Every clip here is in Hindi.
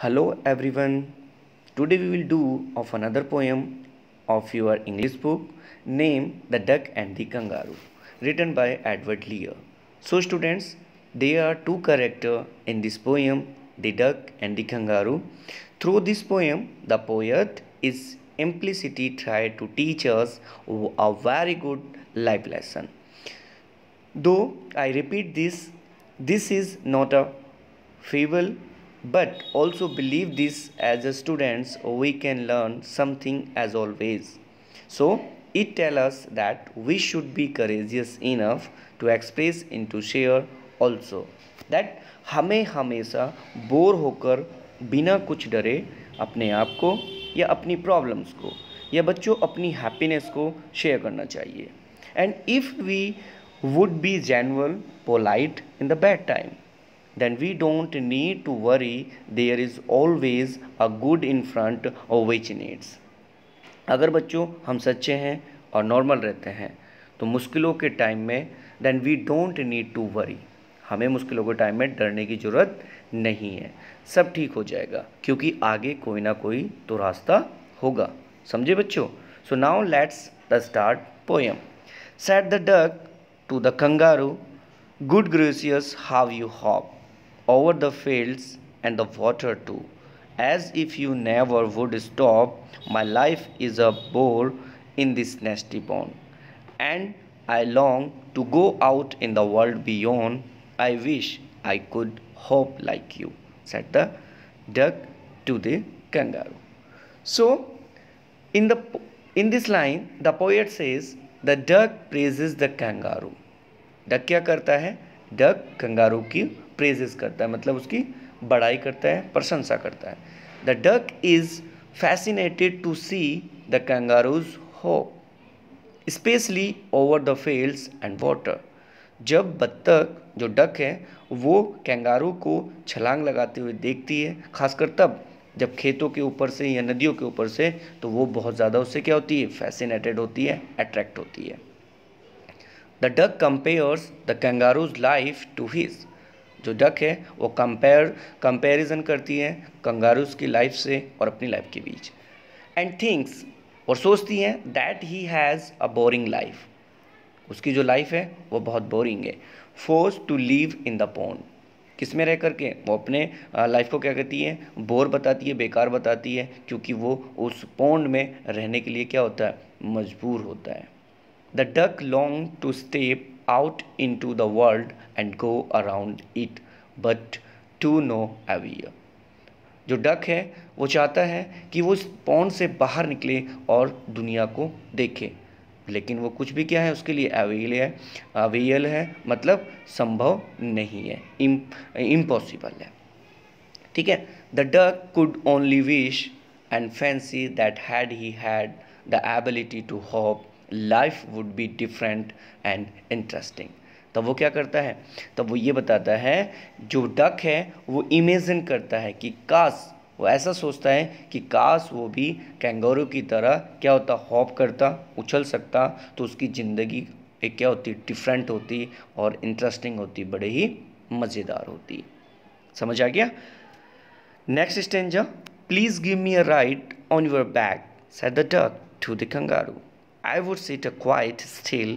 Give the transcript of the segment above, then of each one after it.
hello everyone today we will do of another poem of your english book name the duck and the kangaroo written by edward lear so students there are two character in this poem the duck and the kangaroo through this poem the poet is implicitly tried to teach us a very good life lesson though i repeat this this is not a fable but also believe this as a students we can learn something as always so it tell us that we should be courageous enough to express and to share also that हमें हमेशा बोर होकर बिना कुछ डरे अपने आप को या अपनी प्रॉब्लम्स को या बच्चों अपनी हैप्पीनेस को शेयर करना चाहिए and if we would be general polite in the bad time then we don't need to worry there is always a good in front of which needs अगर बच्चों हम सच्चे हैं और नॉर्मल रहते हैं तो मुश्किलों के टाइम में then we don't need to worry हमें मुश्किलों के टाइम में डरने की ज़रूरत नहीं है सब ठीक हो जाएगा क्योंकि आगे कोई ना कोई तो रास्ता होगा समझे बच्चों so now let's the start poem said the duck to the kangaroo good gracious how you hop over the fields and the water too. As if you never would stop, my life is a bore in this nasty bone. And I long to go out in the world beyond. I wish I could hope like you, said the duck to the kangaroo. So, in, the, in this line, the poet says, the duck praises the kangaroo. Duck kya karta hai? Duck kangaroo ki. Praises करता है मतलब उसकी बड़ाई करता है प्रशंसा करता है the duck is fascinated to see the kangaroo's hop especially over the fields and water जब बत्तख जो डक है वो कैंगारू को छलांग लगाते हुए देखती है खासकर तब जब खेतों के ऊपर से या नदियों के ऊपर से तो वो बहुत ज़्यादा उससे क्या होती है फैसिनेटेड होती है अट्रैक्ट होती है the duck compares the kangaroo's life to his जो डक है वो कंपेयर कंपेरिजन करती है कंगारूस की लाइफ से और अपनी लाइफ के बीच एंड थिंक्स और सोचती हैं that he has a boring life उसकी जो लाइफ है वो बहुत बोरिंग है forced to live in the pond किस में रह करके वो अपने लाइफ को क्या कहती है बोर बताती है बेकार बताती है क्योंकि वो उस पोंड में रहने के लिए क्या होता है मजबूर होता है the duck long to step out into the world and go around it but to no avail जो डक है वो चाहता है कि वो इस पौन से बाहर निकले और दुनिया को देखे लेकिन वो कुछ भी क्या है उसके लिए अवेल है अवेल है मतलब संभव नहीं है इम्पॉसिबल है ठीक है the duck could only wish and fancy that had he had the ability to hop life would be different and interesting तब वो क्या करता है तब वो ये बताता है जो डक है वो इमेजिन करता है कि काश वो ऐसा सोचता है कि काश वो भी कैंगोरू की तरह क्या होता हॉप करता उछल सकता तो उसकी ज़िंदगी एक क्या होती डिफरेंट होती और इंटरेस्टिंग होती बड़े ही मज़ेदार होती समझ आ गया next stanza please give me a ride on your back said the duck to the kangaroo I would sit quite still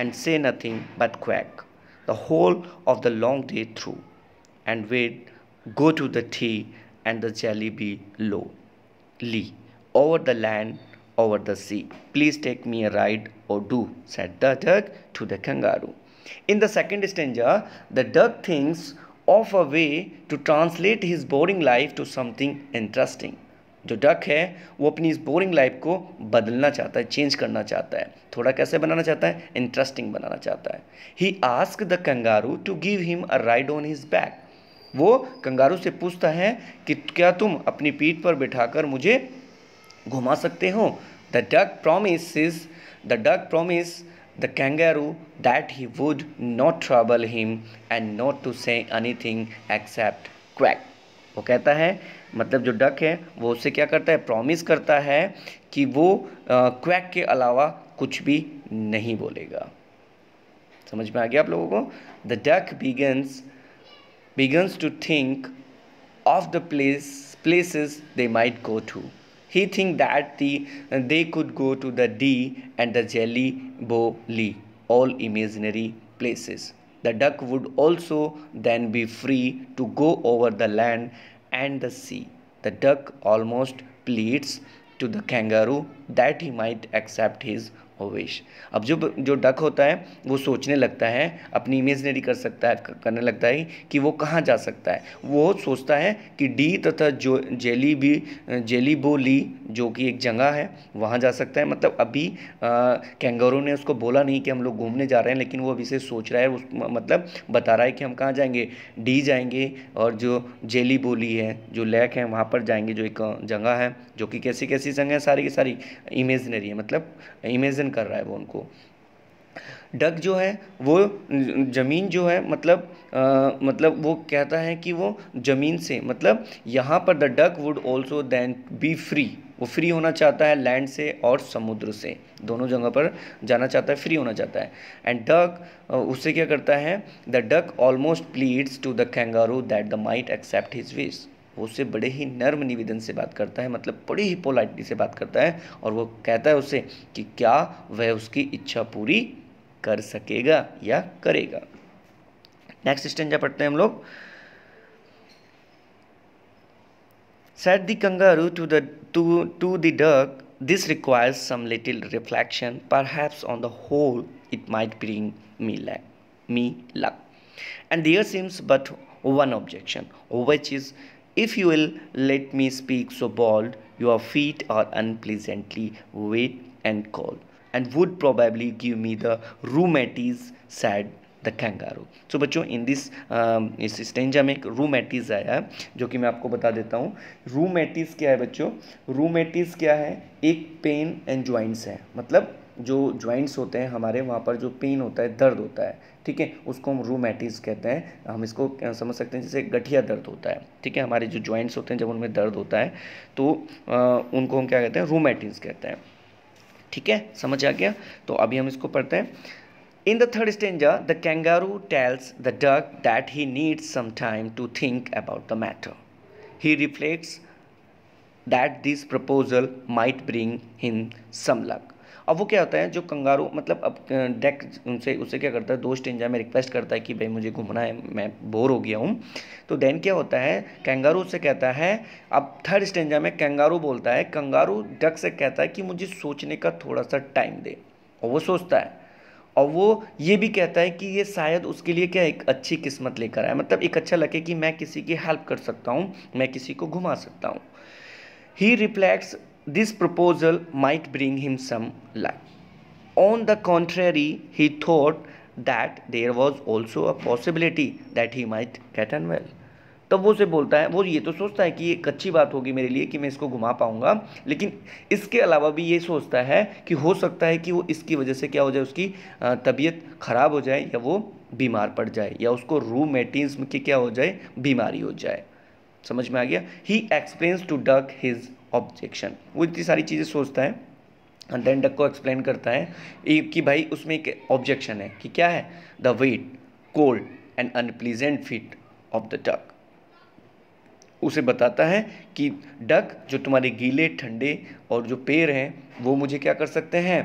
and say nothing but quack the whole of the long day through and we'd go to the tea and the jelly be low. Lee, over the land, over the sea. Please take me a ride or do, said the duck to the kangaroo. In the second stanza, the duck thinks of a way to translate his boring life to something interesting. जो डक है वो अपनी इस बोरिंग लाइफ को बदलना चाहता है चेंज करना चाहता है थोड़ा कैसे बनाना चाहता है इंटरेस्टिंग बनाना चाहता है he ask the kangaroo to give him a ride on his back वो कंगारू से पूछता है कि क्या तुम अपनी पीठ पर बिठाकर मुझे घुमा सकते हो the duck promise the duck promise the that he would not not him and not to say anything except quack वो कहता है मतलब जो डक है वो उससे क्या करता है प्रॉमिस करता है कि वो क्वैक के अलावा कुछ भी नहीं बोलेगा समझ में आ गया आप लोगों को the duck begins begins to think of the place places they might go to he think that the they could go to the Dee and the Jellybolee all imaginary places The duck would also then be free to go over the land and the sea. The duck almost pleads to the kangaroo that he might accept his ओवेश अब जो जो डक होता है वो सोचने लगता है अपनी इमेजनरी कर सकता है करने लगता है कि वो कहाँ जा सकता है वो सोचता है कि डी तथा जो जेली भी जेलीबोली जो कि एक जगह है वहाँ जा सकता है मतलब अभी कैंगरों ने उसको बोला नहीं कि हम लोग घूमने जा रहे हैं लेकिन वो अभी से सोच रहा है उस मतलब बता रहा है कि हम कहाँ जाएंगे डी जाएंगे और जो जेली बोली है जो लेक है वहाँ पर जाएंगे जो एक जगह है जो कि कैसी कैसी जगह है सारी की सारी इमेजनरी है मतलब इमेजन कर रहा है वो उनको डक जो है वो ज़मीन जो है मतलब आ, मतलब वो कहता है कि वो ज़मीन से मतलब यहाँ पर the duck would also then be free वो फ्री होना चाहता है लैंड से और समुद्र से दोनों जगह पर जाना चाहता है फ्री होना चाहता है एंड डक उससे क्या करता है the duck almost pleads to the kangaroo that the might accept his wish वो उसे बड़े ही नर्म निवेदन से बात करता है मतलब बड़ी ही पोलाइटली से बात करता है और वो कहता है उसे कि क्या वह उसकी इच्छा पूरी कर सकेगा या करेगा नेक्स्ट स्टेंजा पढ़ते हैं हम लोग said the kangaroo to the to to the duck this requires some little reflection perhaps on the whole it might bring me luck me luck and there seems but one objection which is If you will let me speak so bold, your feet are unpleasantly wet and cold, and would probably give me the rheumatiz, said the kangaroo so bachcho in this इस is stanza mein रूमेटिस आया है जो कि मैं आपको बता देता हूँ रूमेटिस क्या है बच्चों रूमेटिस क्या है एक पेन एंड ज्वाइंट्स है मतलब जो जॉइंट्स होते हैं हमारे वहाँ पर जो पेन होता है दर्द होता है ठीक है उसको हम रोमैटिस कहते हैं हम इसको समझ सकते हैं जैसे गठिया दर्द होता है ठीक है हमारे जो जॉइंट्स होते हैं जब उनमें दर्द होता है तो आ, उनको हम क्या कहते हैं रोमैटिस कहते हैं ठीक है समझ आ गया तो अभी हम इसको पढ़ते हैं in the third stanza the kangaroo tells the duck that he needs some time to think about the matter he reflects that this proposal might bring him some luck अब वो क्या होता है जो कंगारू मतलब अब डेक उनसे उसे क्या करता है दोस्त स्टेंजा में रिक्वेस्ट करता है कि भाई मुझे घूमना है मैं बोर हो गया हूँ तो देन क्या होता है कंगारू उससे कहता है अब थर्ड स्टेंजा में कंगारू बोलता है कंगारू डक से कहता है कि मुझे सोचने का थोड़ा सा टाइम दे और वो सोचता है और वो ये भी कहता है कि ये शायद उसके लिए क्या एक अच्छी किस्मत लेकर आए मतलब एक अच्छा लगे कि मैं किसी की हेल्प कर सकता हूँ मैं किसी को घुमा सकता हूँ he reflects this proposal might bring him some luck. On the contrary, he thought that there was also a possibility that he might get unwell. तब वो उसे बोलता है वो ये तो सोचता है कि ये एक अच्छी बात होगी मेरे लिए कि मैं इसको घुमा पाऊंगा लेकिन इसके अलावा भी ये सोचता है कि हो सकता है कि वो इसकी वजह से क्या हो जाए उसकी तबीयत ख़राब हो जाए या वो बीमार पड़ जाए या उसको रूमेटिज्म की क्या हो जाए बीमारी हो जाए समझ में आ गया he explains to duck his objection वो इतनी सारी चीज़ें सोचता है देन डक को एक्सप्लेन करता है कि भाई उसमें एक ऑब्जेक्शन है कि क्या है the wet cold and unpleasant feet of the duck उसे बताता है कि डक जो तुम्हारे गीले ठंडे और जो पेड़ हैं वो मुझे क्या कर सकते हैं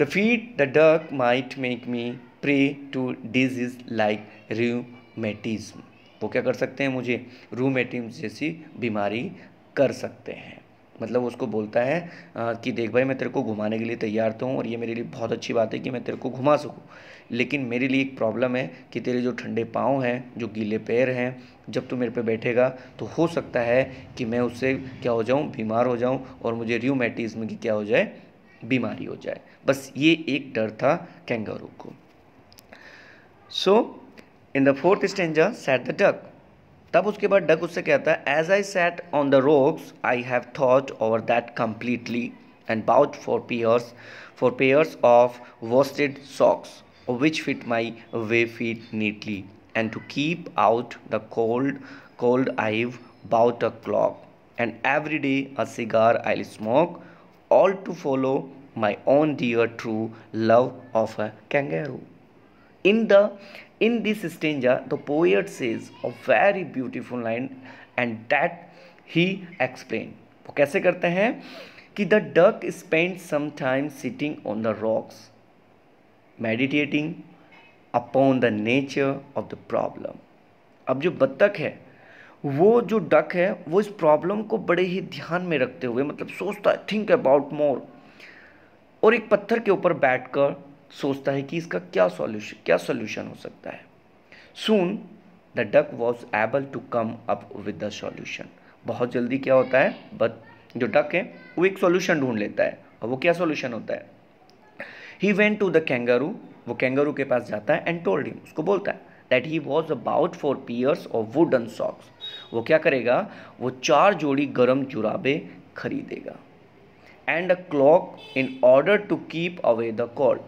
the feet the duck might make me prey to disease like rheumatism वो क्या कर सकते हैं मुझे रूमेटिम्स जैसी बीमारी कर सकते हैं मतलब उसको बोलता है कि देख भाई मैं तेरे को घुमाने के लिए तैयार तो हूँ और ये मेरे लिए बहुत अच्छी बात है कि मैं तेरे को घुमा सकूँ लेकिन मेरे लिए एक प्रॉब्लम है कि तेरे जो ठंडे पाँव हैं जो गीले पैर हैं जब तू मेरे पे बैठेगा तो हो सकता है कि मैं उससे क्या हो जाऊँ बीमार हो जाऊँ और मुझे र्यूमेटिज्म की क्या हो जाए बीमारी हो जाए बस ये एक डर था कैंगारू को so so, in the fourth stanza, said the duck तब उसके बाद डक उससे कहता है as I sat on the rocks I have thought over that completely and bought four pairs four pairs of worsted socks which fit my way feet neatly and to keep out the cold cold i've bought a clock and every day a cigar i'll smoke all to follow my own dear true love of a kangaroo in the In this stanza, the poet says a very beautiful line and that he explain वो कैसे करते हैं कि the duck spends some time sitting on the rocks meditating upon the nature of the problem अब जो बत्तख है वो जो डक है वो इस प्रॉब्लम को बड़े ही ध्यान में रखते हुए मतलब सोचता है थिंक अबाउट मोर और एक पत्थर के ऊपर बैठकर सोचता है कि इसका क्या सॉल्यूशन क्या सॉल्यूशन हो सकता है soon the duck was able to come up with the solution बहुत जल्दी क्या होता है बट जो डक है वो एक सॉल्यूशन ढूंढ लेता है और वो क्या सॉल्यूशन होता है he went to the kangaroo वो कैंगारू के पास जाता है एंड टोल्ड हिम उसको बोलता है that he was about four pairs और वुडन सॉक्स वो क्या करेगा वो चार जोड़ी गर्म जुराबे खरीदेगा and a cloak in order to keep away the cold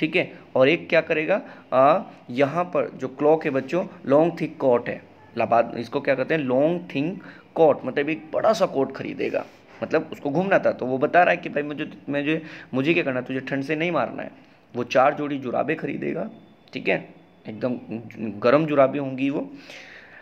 ठीक है और एक क्या करेगा आ, यहाँ पर जो क्लॉक है बच्चों लॉन्ग थिक कोट है लाबाद इसको क्या कहते हैं लॉन्ग थिंक कोट मतलब एक बड़ा सा कोट खरीदेगा मतलब उसको घूमना था तो वो बता रहा है कि भाई मुझे मुझे मुझे क्या करना तुझे ठंड से नहीं मारना है वो चार जोड़ी जुराबे खरीदेगा ठीक है एकदम गर्म जुराबे होंगी वो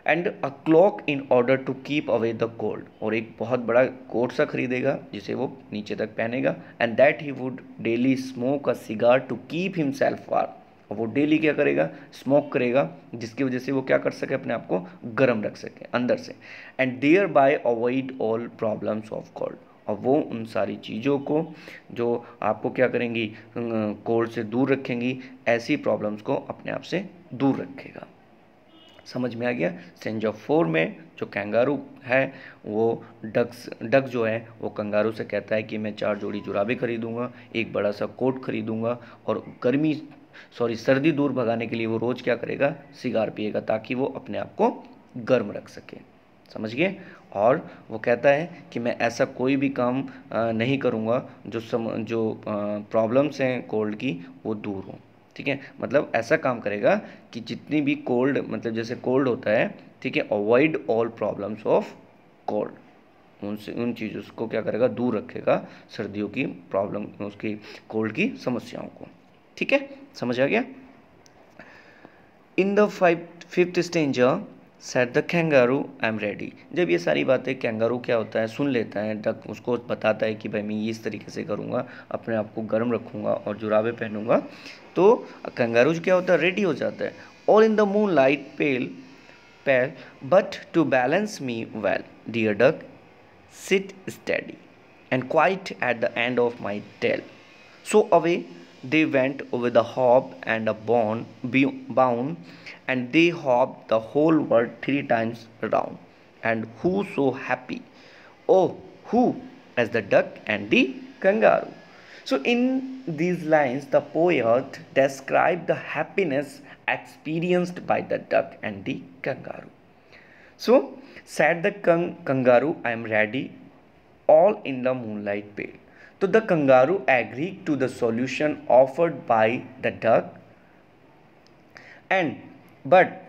and a cloak in order to keep away the cold और एक बहुत बड़ा कोट सा खरीदेगा जिसे वो नीचे तक पहनेगा and that he would daily smoke a cigar to keep himself और वो डेली क्या करेगा स्मोक करेगा जिसकी वजह से वो क्या कर सके अपने आप को गर्म रख सके अंदर से and thereby avoid all problems of cold और वो उन सारी चीज़ों को जो आपको क्या करेंगी कोल्ड से दूर रखेंगी ऐसी प्रॉब्लम्स को अपने आप से दूर रखेगा समझ में आ गया सेंज ऑफ फोर में जो कंगारू है वो डक्स डक जो है वो कंगारू से कहता है कि मैं चार जोड़ी जुराबे खरीदूंगा एक बड़ा सा कोट खरीदूंगा और गर्मी सॉरी सर्दी दूर भगाने के लिए वो रोज़ क्या करेगा सिगार पिएगा ताकि वो अपने आप को गर्म रख सके समझ गए और वो कहता है कि मैं ऐसा कोई भी काम नहीं करूँगा जो सम जो प्रॉब्लम्स हैं कोल्ड की वो दूर हों ठीक है मतलब ऐसा काम करेगा कि जितनी भी कोल्ड मतलब जैसे कोल्ड होता है ठीक है avoid all problems of cold उनसे उन चीज़ों को क्या करेगा दूर रखेगा सर्दियों की प्रॉब्लम उसकी कोल्ड की समस्याओं को ठीक है समझ आ गया in the five fifth stanza said the kangaroo I am ready जब ये सारी बातें कैंगारू क्या होता है सुन लेता है डक उसको बताता है कि भाई मैं ये इस तरीके से करूँगा अपने आप को गर्म रखूँगा और जुराबे पहनूँगा तो कैंगारू क्या होता है रेडी हो जाता है all in the moonlight pale pale but to balance me well dear duck sit steady and quite at the end of my tail so away they went with a hop and a bound bound and they hopped the whole world three times round and who so happy oh who as the duck and the kangaroo so in these lines the poet described the happiness experienced by the duck and the kangaroo so said the kangaroo i am ready all in the moonlight pale so the kangaroo agreed to the solution offered by the duck and but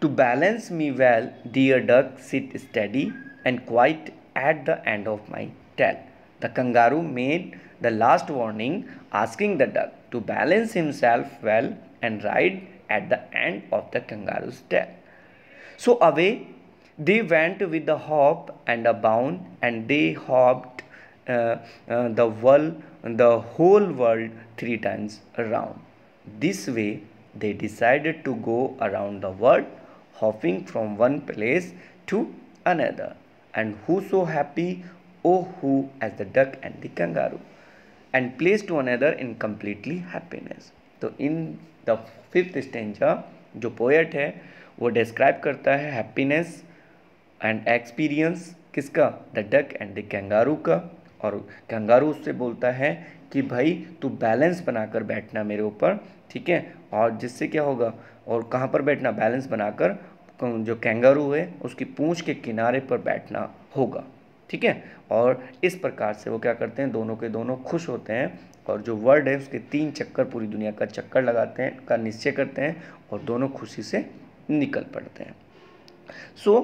to balance me well, dear duck, sit steady and quiet at the end of my tail. The kangaroo made the last warning, asking the duck to balance himself well and ride at the end of the kangaroo's tail. So away they went with a hop and a bound, and they hopped uh, uh, the world, the whole world three times around. This way they decided to go around the world, hopping from one place to another. And who so happy, oh who, as the duck and the kangaroo, and place to another in completely happiness. so in the fifth stanza jo poet hai wo describe karta hai happiness and experience kiska the duck and the kangaroo ka और कंगारू उससे बोलता है कि भाई तू बैलेंस बनाकर बैठना मेरे ऊपर ठीक है और जिससे क्या होगा और कहाँ पर बैठना बैलेंस बनाकर जो कैंगारू है उसकी पूँछ के किनारे पर बैठना होगा ठीक है और इस प्रकार से वो क्या करते हैं दोनों के दोनों खुश होते हैं और जो वर्ड है उसके तीन चक्कर पूरी दुनिया का चक्कर लगाते हैं का निश्चय करते हैं और दोनों खुशी से निकल पड़ते हैं so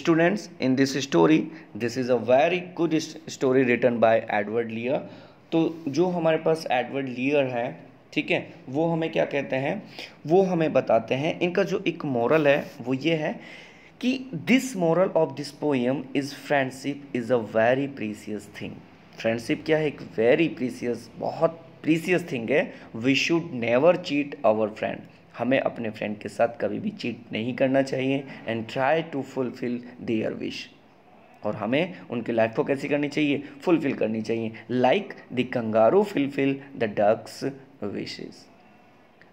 students in this story this is a very good story written by Edward Lear तो जो हमारे पास एडवर्ड लियर है ठीक है वो हमें क्या कहते हैं वो हमें बताते हैं इनका जो एक मॉरल है वो ये है कि this moral of this poem is friendship is a very precious thing friendship क्या है एक वेरी प्रीसियस बहुत प्रीसियस थिंग है we should never cheat our friend हमें अपने फ्रेंड के साथ कभी भी चीट नहीं करना चाहिए and try to fulfil their wish और हमें उनके लाइफ को कैसी करनी चाहिए फुलफिल करनी चाहिए like the kangaroo fulfil the duck's wishes.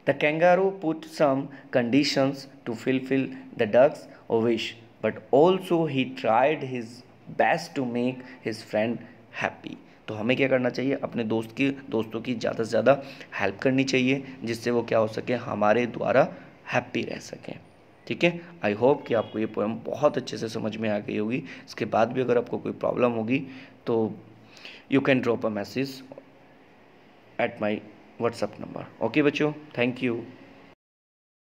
The kangaroo put some conditions to fulfill the duck's wish, but also he tried his best to make his friend happy. तो हमें क्या करना चाहिए अपने दोस्त की दोस्तों की ज़्यादा से ज़्यादा हेल्प करनी चाहिए जिससे वो क्या हो सके हमारे द्वारा हैप्पी रह सकें ठीक है आई होप कि आपको ये पोएम बहुत अच्छे से समझ में आ गई होगी इसके बाद भी अगर आपको कोई प्रॉब्लम होगी तो you can drop a message at my WhatsApp number okay बच्चों थैंक यू